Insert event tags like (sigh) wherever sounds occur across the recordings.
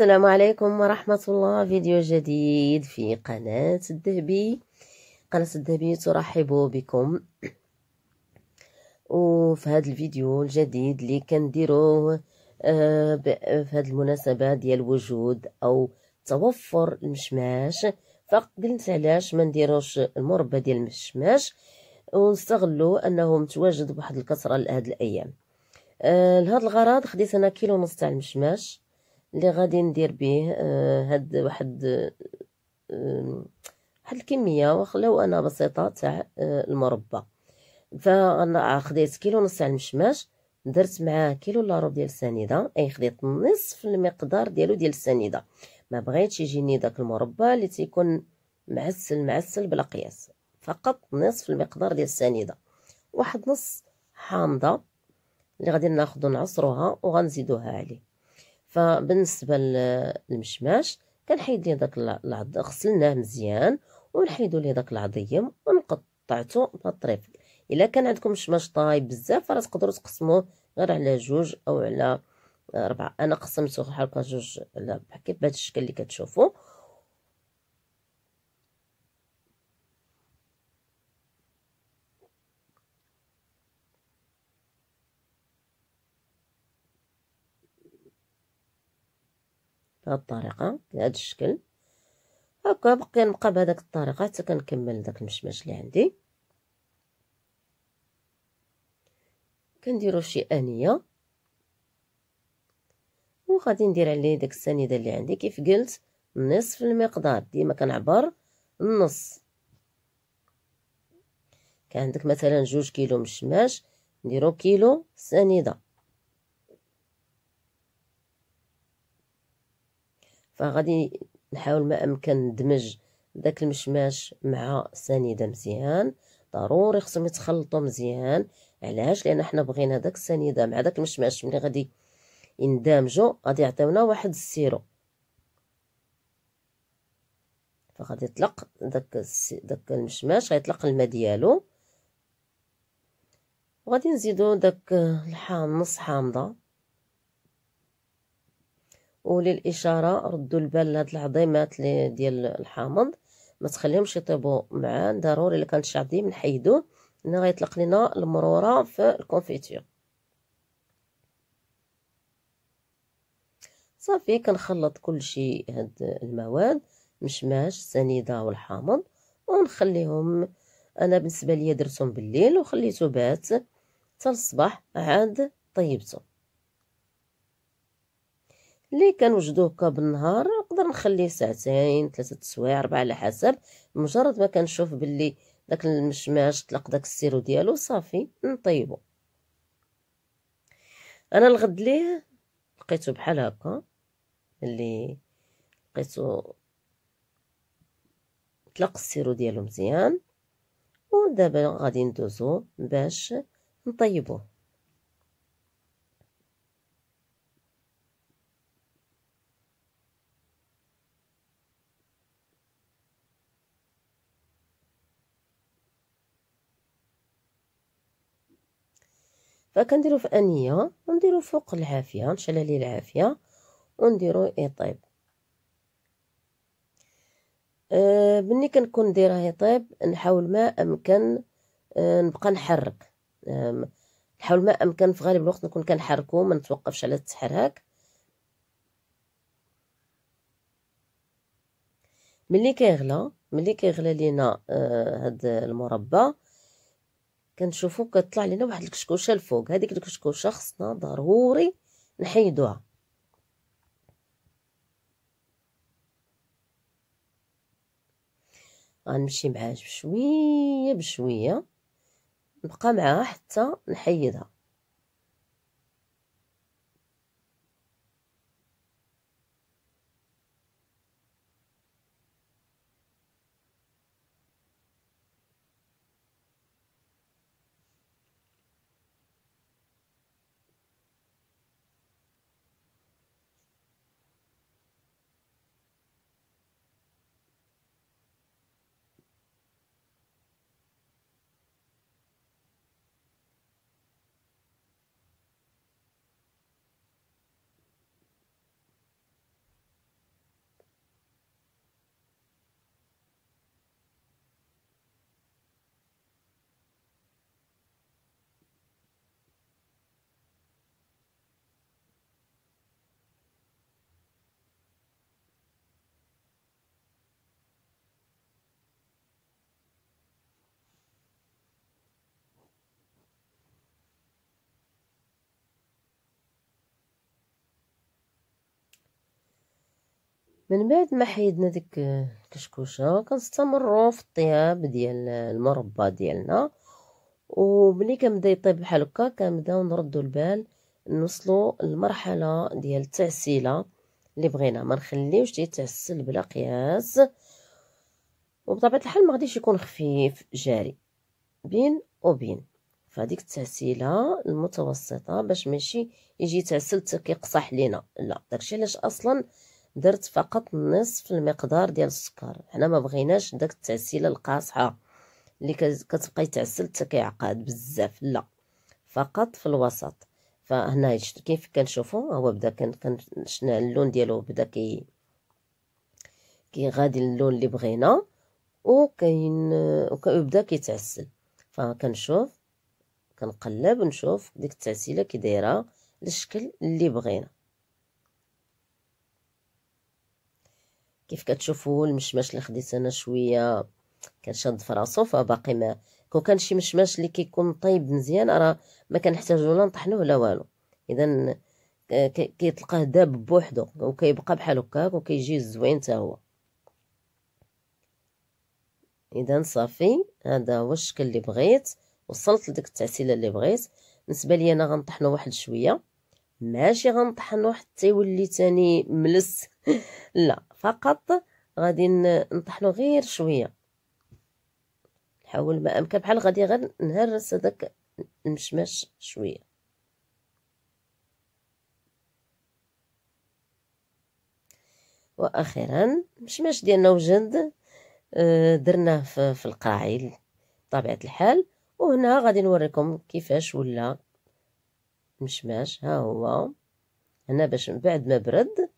السلام عليكم ورحمة الله فيديو جديد في قناة الذهبي قناة الذهبي ترحب بكم (clears throat) وفي هذا الفيديو الجديد اللي كنديروه آه، في هذه المناسبة ديال وجود أو توفر المشماش فقلت علاش ما نديروش المربى ديال المشماش ونستغلوا أنه متواجد بواحد الكثرة لهاد الأيام آه، لهذا الغرض خديت أنا كيلو ونص تاع المشماش اللي غادي ندير به آه، هاد واحد آه، واحد الكميه وخلاو انا بسيطه تاع آه، المربى فانا خديت كيلو ونص تاع المشماش درت معاه كيلو لا روب ديال السنيده اي خديت نصف المقدار ديالو ديال السنيده ما بغيتش يجيني داك المربى اللي تيكون معسل معسل بلا قياس فقط نصف المقدار ديال السنيده واحد نص حامضه اللي غادي ناخذ نعصروها وغنزيدوها عليه فبالنسبه للمشماش كنحيد ليه داك العض غسلناه مزيان ونحيدو ليه داك العظيم ونقطعتو بهاد الا كان عندكم مشماش طايب بزاف راه تقدروا تقسموه غير على جوج او على ربعة انا قسمته هكا جوج على كيف بهذا الشكل اللي كتشوفوا بهاد الطريقه بهاد الشكل هكا بقي نبقى بهذاك الطريقه حتى كنكمل داك المشمش اللي عندي كنديرو شي انيه وغادي ندير عليه داك السنيده اللي عندي كيف قلت نصف المقدار ديما كنعبر النص كان عندك مثلا جوج كيلو مشماش نديرو كيلو سنيده فغادي نحاول ما امكن ندمج داك المشماش مع السنيده مزيان ضروري خصهم يتخلطوا مزيان علاش لان حنا بغينا داك السنيده مع داك المشماش ملي غادي يندمجوا غادي يعطيونا واحد السيرو فغادي يطلق داك داك المشماش غيطلق الماء ديالو وغادي نزيدو داك الحامض نص حامضه وللإشارة ردوا البال لهاد العظيمات ديال الحامض ما تخليهمش يطيبوا معان ضروري الا كان شعبي نحيدو هنا غيطلق لنا المروره في الكونفيتير صافي كنخلط كلشي هاد المواد مشماش سنيده والحامض ونخليهم انا بالنسبه ليا درتهم بالليل وخليته بات حتى الصباح عاد طيبته اللي كنوجدوه بالنهار نقدر نخليه ساعتين ثلاثه السوايع اربعه على حسب مجرد ما كنشوف باللي داك المشماش طلق داك السيرو ديالو صافي نطيبو انا الغد ليه لقيته بحال هكا اللي لقيته طلق السيرو ديالو مزيان ودابا غادي ندوزو باش نطيبوه فكنديرو في انيه ونديرو فوق العافيه نشعل عليه العافيه ونديرو يطيب أه ملي كنكون دايره يطيب نحاول ما امكن أه نبقى نحرك نحاول ما امكن في غالب الوقت نكون كنحركو ما نتوقفش على التحرك ملي كيغلى ملي كيغلى لينا آه، هاد المربى كنشوفو كطلع لينا واحد الكشكوشه الفوق هذيك الكشكوشه خصنا ضروري نحيدوها غنمشي معاها بشويه بشويه نبقى معاها حتى نحيدها من بعد ما حيدنا ديك الكشكوشه كنستمروا في الطياب ديال المربى ديالنا وملي كنبدا يطيب بحال هكا كنبداو نردو البال نوصلوا للمرحله ديال التعسيله اللي بغينا ما نخليوش يتعسل بلا قياس وبطبيعه الحال ما غاديش يكون خفيف جاري بين وبين فهذيك التعسيله المتوسطه باش ماشي يجي تعسل كيقصح لينا لا داكشي علاش اصلا درت فقط نصف المقدار ديال السكر حنا ما بغيناش داك التعسيله القاصحه اللي كتبقى يتعسل حتى كيعقد بزاف لا فقط في الوسط فهنا كيف كنشوفوا هو بدا كنشنع اللون ديالو بدا كي كي غادي اللون اللي بغينا وكاين وكيبدا كيتعسل فكنشوف كنقلب نشوف ديك التعسيله كي دايره الشكل اللي بغينا كيف كتشوفوا المشماش اللي خديت انا شويه كنشد فراسو فباقي ما كون كان شي مشماش اللي كيكون طيب مزيان راه ما كنحتاجو لا نطحنوه لا والو اذا كيطلقاه داب بوحدو وكيبقى بحال هكاك وكيجي زوين حتى هو اذا صافي هذا هو الشكل اللي بغيت وصلت لديك التعسيله اللي بغيت بالنسبه لي انا غنطحنو واحد شويه ماشي غنطحنو حتى يولي تاني ملس (laughs) لا فقط غادي نطحنو غير شويه نحاول ما امكن بحال غادي غير نهرس هذاك المشماش شويه واخيرا المشماش ديالنا وجد آه، درناه في القاعي بطبيعه الحال وهنا غادي نوريكم كيفاش ولا مشماش ها هو هنا باش من بعد ما برد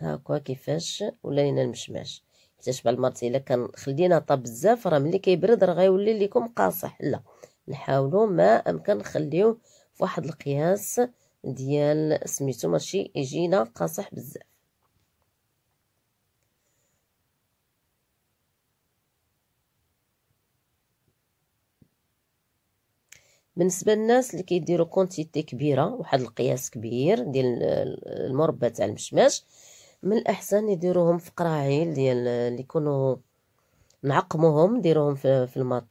هاكا كيفاش ولا لينا المشماش حيتاش شبع المرات الا كان خلينا طاب بزاف راه ملي كيبرد راه غيولي ليكم قاصح لا نحاولوا ما امكن نخليوه فواحد القياس ديال سميتو ماشي يجينا قاصح بزاف بالنسبه للناس اللي كيديروا كونتيتي كبيره واحد القياس كبير ديال المربى تاع المشماش من الاحسن يديروهم في قراعيل ديال اللي يكونوا نعقموهم نديروهم في, في الماء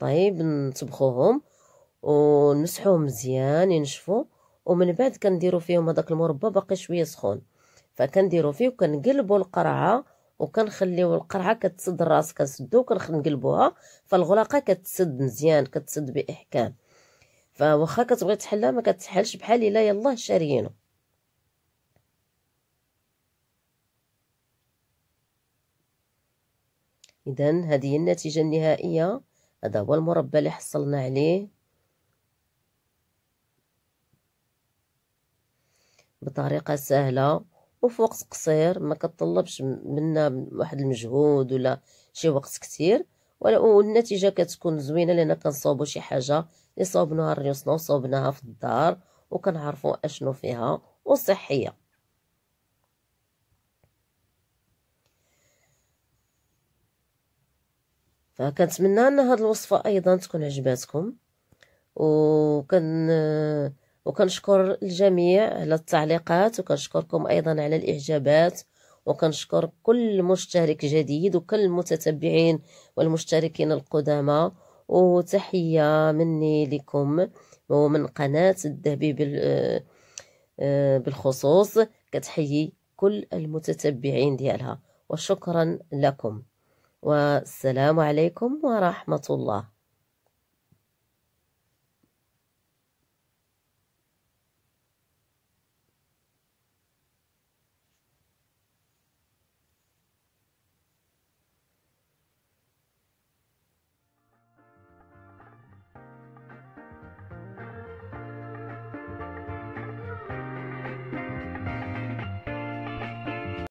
نطبخوهم ونمسحوهم مزيان ينشفوا ومن بعد كنديروا فيهم هذاك المربى باقي شويه سخون فكنديروا فيه وكنقلبوا القرعه وكنخليو القرعه كتسد الراس كنسدو وكنقلبوها فالغلاقه كتسد مزيان كتسد باحكام فواخا كتبغي تحلها ما كتحلش بحال الا يلاه شاريينه اذا هذه هي النتيجه النهائيه هذا هو المربى اللي حصلنا عليه بطريقه سهله وفي وقت قصير ما كتطلبش منا واحد المجهود ولا شي وقت كثير والنتيجه كتكون زوينه لان كنصوبو شي حاجه اللي صوبناها ريوسنا وصوبناها في الدار وكنعرفو اشنو فيها وصحيه فكنتمنى ان هاد الوصفه ايضا تكون عجباتكم وكن وكنشكر الجميع على التعليقات وكنشكركم ايضا على الاعجابات وكنشكر كل مشترك جديد وكل المتتبعين والمشتركين القدامى وتحية مني لكم ومن قناة الذهبي آه، آه، بالخصوص كتحيي كل المتتبعين ديالها وشكرا لكم والسلام عليكم ورحمة الله